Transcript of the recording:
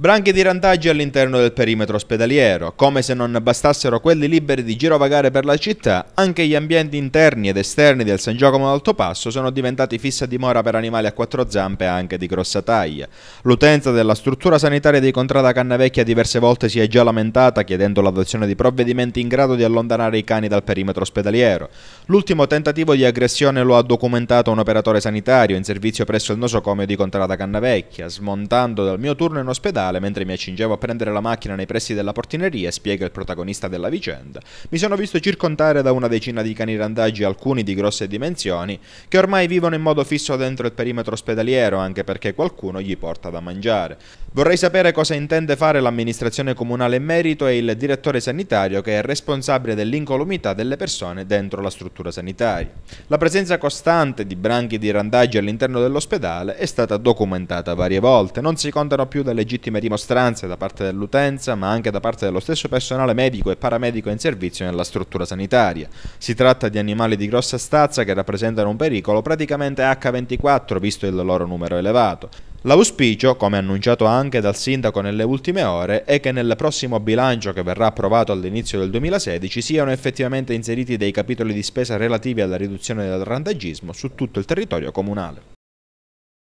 Branchi di rantaggi all'interno del perimetro ospedaliero, come se non bastassero quelli liberi di girovagare per la città, anche gli ambienti interni ed esterni del San Giacomo d'Alto Passo sono diventati fissa dimora per animali a quattro zampe anche di grossa taglia. L'utenza della struttura sanitaria di Contrada Cannavecchia diverse volte si è già lamentata chiedendo l'adozione di provvedimenti in grado di allontanare i cani dal perimetro ospedaliero. L'ultimo tentativo di aggressione lo ha documentato un operatore sanitario in servizio presso il nosocomio di Contrada Cannavecchia, smontando dal mio turno in ospedale locale mentre mi accingevo a prendere la macchina nei pressi della portineria, spiega il protagonista della vicenda, mi sono visto circondare da una decina di cani randaggi, alcuni di grosse dimensioni, che ormai vivono in modo fisso dentro il perimetro ospedaliero anche perché qualcuno gli porta da mangiare. Vorrei sapere cosa intende fare l'amministrazione comunale in merito e il direttore sanitario che è responsabile dell'incolumità delle persone dentro la struttura sanitaria. La presenza costante di branchi di randaggi all'interno dell'ospedale è stata documentata varie volte, non si contano più da legittime ottime dimostranze da parte dell'utenza, ma anche da parte dello stesso personale medico e paramedico in servizio nella struttura sanitaria. Si tratta di animali di grossa stazza che rappresentano un pericolo praticamente H24 visto il loro numero elevato. L'auspicio, come annunciato anche dal sindaco nelle ultime ore, è che nel prossimo bilancio che verrà approvato all'inizio del 2016 siano effettivamente inseriti dei capitoli di spesa relativi alla riduzione del randagismo su tutto il territorio comunale.